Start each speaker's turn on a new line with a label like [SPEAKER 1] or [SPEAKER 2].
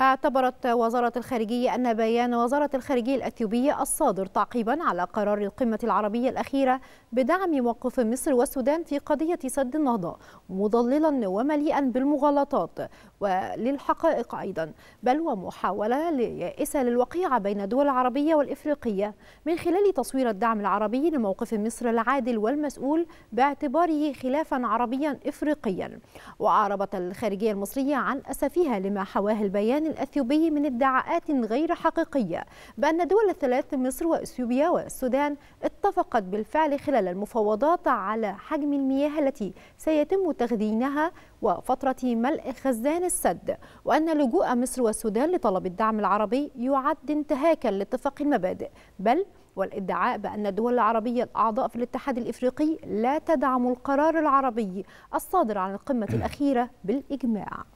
[SPEAKER 1] اعتبرت وزارة الخارجية أن بيان وزارة الخارجية الأثيوبية الصادر تعقيبا على قرار القمة العربية الأخيرة بدعم موقف مصر والسودان في قضية سد النهضة مضللا ومليئا بالمغالطات وللحقائق أيضا بل ومحاولة يائسة للوقيعة بين الدول العربية والإفريقية من خلال تصوير الدعم العربي لموقف مصر العادل والمسؤول باعتباره خلافا عربيا إفريقيا وأعربت الخارجية المصرية عن أسفها لما حواه البيان الأثيوبي من ادعاءات غير حقيقية بأن دول الثلاث مصر وأثيوبيا والسودان اتفقت بالفعل خلال المفاوضات على حجم المياه التي سيتم تخزينها وفترة ملء خزان السد وأن لجوء مصر والسودان لطلب الدعم العربي يعد انتهاكا لاتفاق المبادئ بل والادعاء بأن الدول العربية الأعضاء في الاتحاد الإفريقي لا تدعم القرار العربي الصادر عن القمة الأخيرة بالإجماع